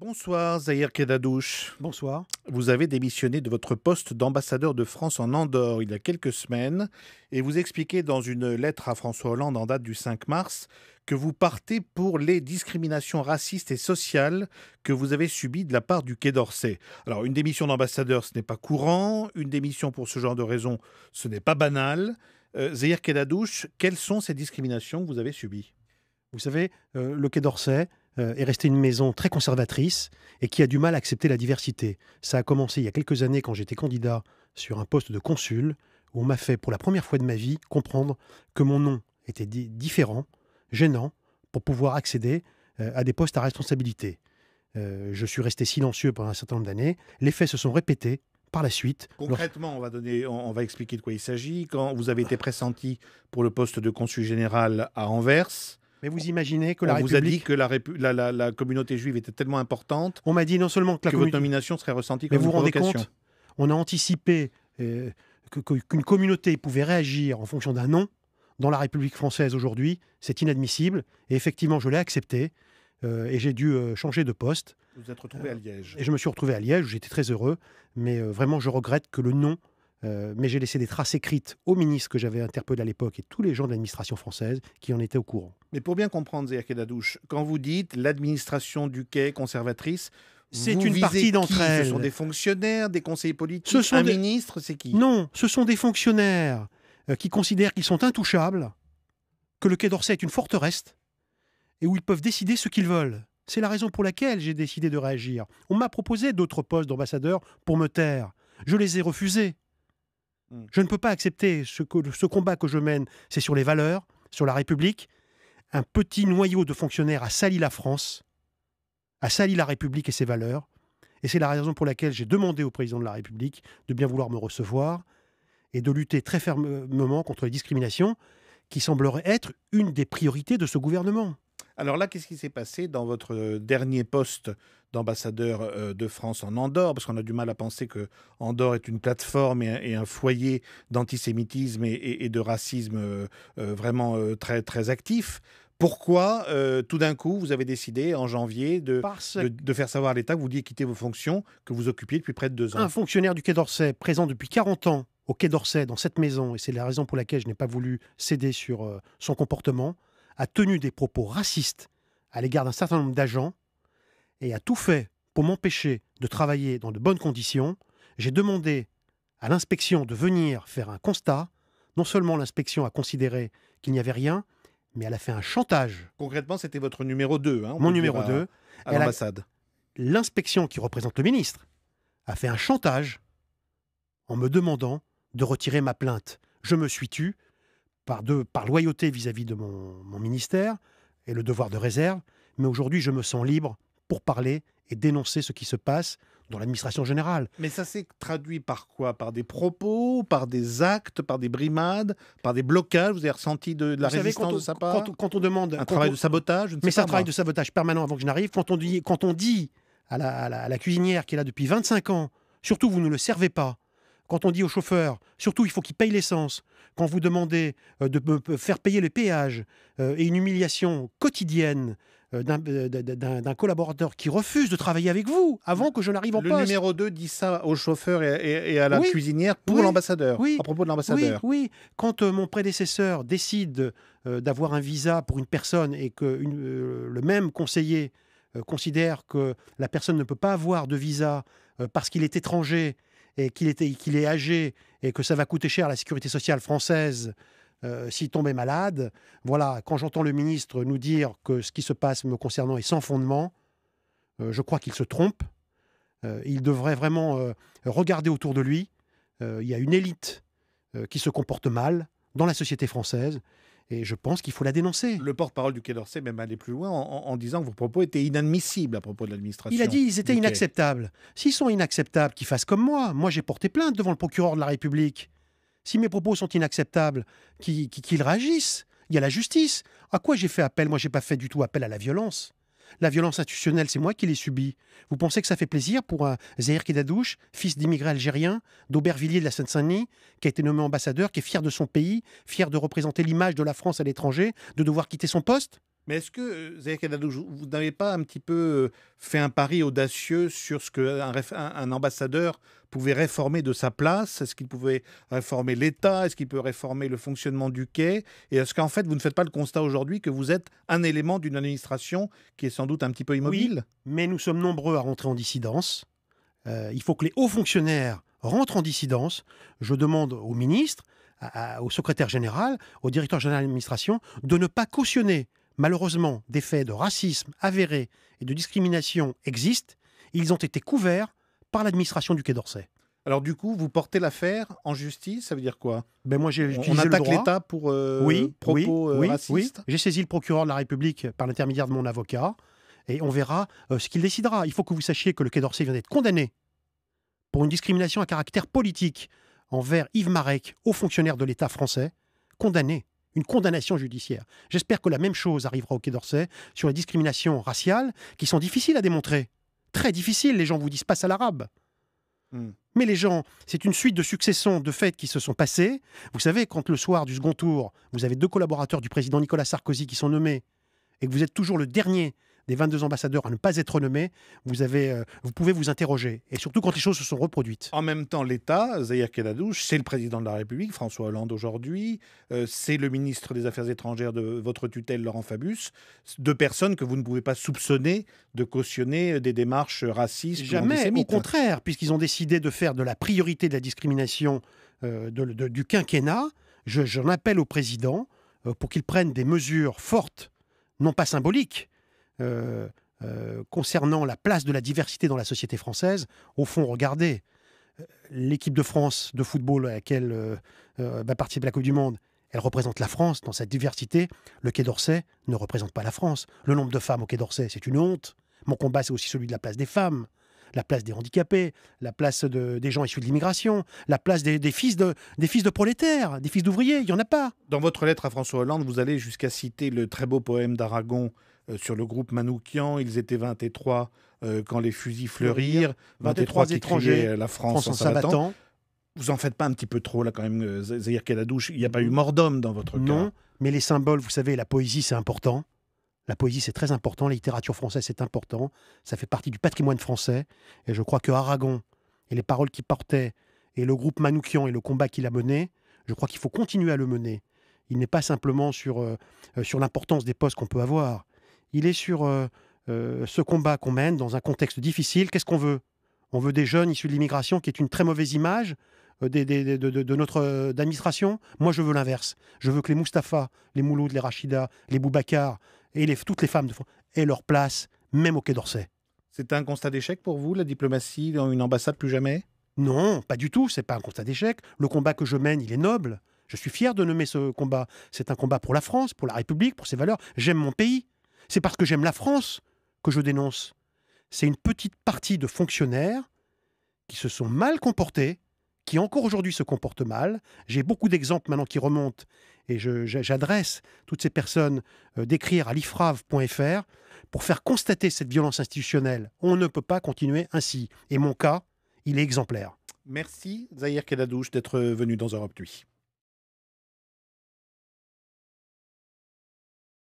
Bonsoir Zahir Kedadouche. Bonsoir. Vous avez démissionné de votre poste d'ambassadeur de France en Andorre il y a quelques semaines et vous expliquez dans une lettre à François Hollande en date du 5 mars que vous partez pour les discriminations racistes et sociales que vous avez subies de la part du Quai d'Orsay. Alors une démission d'ambassadeur, ce n'est pas courant, une démission pour ce genre de raison, ce n'est pas banal. Euh, Zahir Kedadouche, quelles sont ces discriminations que vous avez subies Vous savez, euh, le Quai d'Orsay, euh, est restée une maison très conservatrice et qui a du mal à accepter la diversité. Ça a commencé il y a quelques années quand j'étais candidat sur un poste de consul, où on m'a fait pour la première fois de ma vie comprendre que mon nom était différent, gênant, pour pouvoir accéder euh, à des postes à responsabilité. Euh, je suis resté silencieux pendant un certain nombre d'années. Les faits se sont répétés par la suite. Concrètement, on va, donner, on va expliquer de quoi il s'agit. Quand vous avez été pressenti pour le poste de consul général à Anvers, mais vous imaginez que la République... — on vous a dit que la, la, communauté juive était tellement importante. On m'a dit non seulement que la votre nomination serait ressentie comme Mais vous vous rendez compte On a anticipé euh, qu'une communauté pouvait réagir en fonction d'un nom. Dans la République française aujourd'hui, c'est inadmissible. Et effectivement, je l'ai accepté. Euh, et j'ai dû euh, changer de poste. Vous vous êtes retrouvé à Liège. Et je me suis retrouvé à Liège, j'étais très heureux, mais vraiment je regrette que le nom euh, mais j'ai laissé des traces écrites au ministre que j'avais interpellé à l'époque et tous les gens de l'administration française qui en étaient au courant. Mais pour bien comprendre, Zéa Kedadouche, quand vous dites l'administration du quai conservatrice, c'est une partie d'entre elles. Ce sont des fonctionnaires, des conseillers politiques, un ministre, c'est qui Non, ce sont des fonctionnaires euh, qui considèrent qu'ils sont intouchables, que le quai d'Orsay est une forteresse et où ils peuvent décider ce qu'ils veulent. C'est la raison pour laquelle j'ai décidé de réagir. On m'a proposé d'autres postes d'ambassadeur pour me taire. Je les ai refusés. Mm. Je ne peux pas accepter ce, combat que je mène, c'est sur les valeurs, sur la République. Un petit noyau de fonctionnaires a sali la France, a sali la République et ses valeurs. Et c'est la raison pour laquelle j'ai demandé au président de la République de bien vouloir me recevoir et de lutter très fermement contre les discriminations qui sembleraient être une des priorités de ce gouvernement. Alors là, qu'est-ce qui s'est passé dans votre euh, dernier poste d'ambassadeur euh, de France en Andorre, parce qu'on a du mal à penser que Andorre est une plateforme et un, foyer d'antisémitisme et, de racisme euh, vraiment très, très actif. Pourquoi, tout d'un coup, vous avez décidé en janvier de, de, faire savoir à l'État que vous vouliez quitter vos fonctions que vous occupiez depuis près de deux ans Un fonctionnaire du Quai d'Orsay, présent depuis 40 ans au Quai d'Orsay, dans cette maison, et c'est la raison pour laquelle je n'ai pas voulu céder sur son comportement, a tenu des propos racistes à l'égard d'un certain nombre d'agents et a tout fait pour m'empêcher de travailler dans de bonnes conditions. J'ai demandé à l'inspection de venir faire un constat. Non seulement l'inspection a considéré qu'il n'y avait rien, mais elle a fait un chantage. Concrètement, c'était votre numéro 2. Hein, Mon numéro 2. À, l'ambassade. L'inspection qui représente le ministre a fait un chantage en me demandant de retirer ma plainte. Je me suis tué par, deux, loyauté vis-à-vis de mon, ministère et le devoir de réserve, mais aujourd'hui je me sens libre pour parler et dénoncer ce qui se passe dans l'administration générale. Mais ça s'est traduit par quoi Par des propos, par des actes, par des brimades, par des blocages Vous avez ressenti de, la résistance quand, on demande... Un travail de sabotage Mais c'est un travail de sabotage permanent avant que je n'arrive. Quand on dit, quand on dit à la, à la cuisinière qui est là depuis 25 ans, surtout vous ne le servez pas, quand on dit au chauffeur, surtout il faut qu'il paye l'essence, quand vous demandez euh, de me faire payer le péage euh, et une humiliation quotidienne euh, d'un collaborateur qui refuse de travailler avec vous avant que je n'arrive en poste. Le numéro 2 dit ça au chauffeur et, à la cuisinière pour l'ambassadeur, oui, à propos de l'ambassadeur. Oui, quand mon prédécesseur décide d'avoir un visa pour une personne et que le même conseiller considère que la personne ne peut pas avoir de visa parce qu'il est étranger et qu'il qu'il est âgé et que ça va coûter cher à la sécurité sociale française euh, s'il tombait malade. Voilà, quand j'entends le ministre nous dire que ce qui se passe me concernant est sans fondement, euh, je crois qu'il se trompe. Euh, il devrait vraiment regarder autour de lui. il y a une élite qui se comporte mal dans la société française et je pense qu'il faut la dénoncer. Le porte-parole du Quai d'Orsay même allé plus loin en, disant que vos propos étaient inadmissibles à propos de l'administration. Il a dit ils étaient inacceptables. S'ils sont inacceptables, qu'ils fassent comme moi. Moi, j'ai porté plainte devant le procureur de la République. Si mes propos sont inacceptables, qu'ils réagissent. Il y a la justice. À quoi j'ai fait appel Moi, j'ai pas fait du tout appel à la violence. La violence institutionnelle, c'est moi qui l'ai subie. Vous pensez que ça fait plaisir pour un euh, Zahir Kedadouche, fils d'immigrés algériens, d'Aubervilliers de la Seine-Saint-Denis, qui a été nommé ambassadeur, qui est fier de son pays, fier de représenter l'image de la France à l'étranger, de devoir quitter son poste mais est-ce que, euh, vous n'avez pas un petit peu euh, fait un pari audacieux sur ce qu'un un ambassadeur pouvait réformer de sa place Est-ce qu'il pouvait réformer l'État Est-ce qu'il peut réformer le fonctionnement du quai Et est-ce qu'en fait, vous ne faites pas le constat aujourd'hui que vous êtes un élément d'une administration qui est sans doute un petit peu immobile oui, mais nous sommes nombreux à rentrer en dissidence. Euh, il faut que les hauts fonctionnaires rentrent en dissidence. Je demande au ministre, au secrétaire général, au directeur général d'administration de ne pas cautionner Malheureusement, des faits de racisme avérés et de discrimination existent. Ils ont été couverts par l'administration du Quai d'Orsay. Alors du coup, vous portez l'affaire en justice, ça veut dire quoi ben moi, On attaque l'État pour euh, oui, propos euh, J'ai saisi le procureur de la République par l'intermédiaire de mon avocat et on verra euh, ce qu'il décidera. Il faut que vous sachiez que le Quai d'Orsay vient d'être condamné pour une discrimination à caractère politique envers Yves Marek, haut fonctionnaire de l'État français, condamné une condamnation judiciaire. J'espère que la même chose arrivera au Quai d'Orsay sur les discriminations raciales qui sont difficiles à démontrer. Très difficiles, les gens vous disent passe à l'arabe. Hmm. Mais les gens, c'est une suite de successions de faits qui se sont passés. Vous savez, quand le soir du second tour, vous avez deux collaborateurs du président Nicolas Sarkozy qui sont nommés et que vous êtes toujours le dernier des 22 ambassadeurs à ne pas être nommés, vous, avez, euh, vous pouvez vous interroger. Et surtout quand les choses se sont reproduites. En même temps, l'État, Zahir Kedadouche, c'est le président de la République, François Hollande aujourd'hui, euh, c'est le ministre des Affaires étrangères de votre tutelle, Laurent Fabius, deux personnes que vous ne pouvez pas soupçonner de cautionner euh, des démarches racistes. Jamais, au contraire, puisqu'ils ont décidé de faire de la priorité de la discrimination du quinquennat, j'en appelle au président pour qu'il prenne des mesures fortes, non pas symboliques, euh, euh, concernant la place de la diversité dans la société française, au fond, regardez, euh, l'équipe de France de football à laquelle va participer la Coupe du Monde, elle représente la France dans sa diversité. Le Quai d'Orsay ne représente pas la France. Le nombre de femmes au Quai d'Orsay, c'est une honte. Mon combat, c'est aussi celui de la place des femmes la place des handicapés, la place des gens issus de l'immigration, la place des, fils des fils de prolétaires, des fils d'ouvriers, il n'y en a pas. Dans votre lettre à François Hollande, vous allez jusqu'à citer le très beau poème d'Aragon euh, sur le groupe Manoukian, ils étaient 23 euh, quand les fusils fleurirent, 23, étrangers, euh, la France, en s'abattant. Vous en faites pas un petit peu trop là quand même, Zahir douche. il n'y a pas eu mort d'homme dans votre non, Non, mais les symboles, vous savez, la poésie c'est important. La poésie, c'est très important. La littérature française, c'est important. Ça fait partie du patrimoine français. Et je crois que Aragon et les paroles qu'il portait et le groupe Manoukian et le combat qu'il a mené, je crois qu'il faut continuer à le mener. Il n'est pas simplement sur, sur l'importance des postes qu'on peut avoir il est sur euh, euh, ce combat qu'on mène dans un contexte difficile. Qu'est-ce qu'on veut On veut des jeunes issus de l'immigration, qui est une très mauvaise image euh, de, notre administration. Moi, je veux l'inverse. Je veux que les Mustapha, les Mouloud, les Rachida, les Boubacar et toutes les femmes de aient leur place, même au Quai d'Orsay. C'est un constat d'échec pour vous, la diplomatie dans une ambassade plus jamais Non, pas du tout. C'est pas un constat d'échec. Le combat que je mène, il est noble. Je suis fier de nommer ce combat. C'est un combat pour la France, pour la République, pour ses valeurs. J'aime mon pays. C'est parce que j'aime la France que je dénonce. C'est une petite partie de fonctionnaires qui se sont mal comportés, qui encore aujourd'hui se comportent mal. J'ai beaucoup d'exemples maintenant qui remontent et j'adresse toutes ces personnes euh, d'écrire à l'Ifrave.fr pour faire constater cette violence institutionnelle. On ne peut pas continuer ainsi. Et mon cas, il est exemplaire. Merci Zahir Kedadouche d'être venu dans Europe Nuit.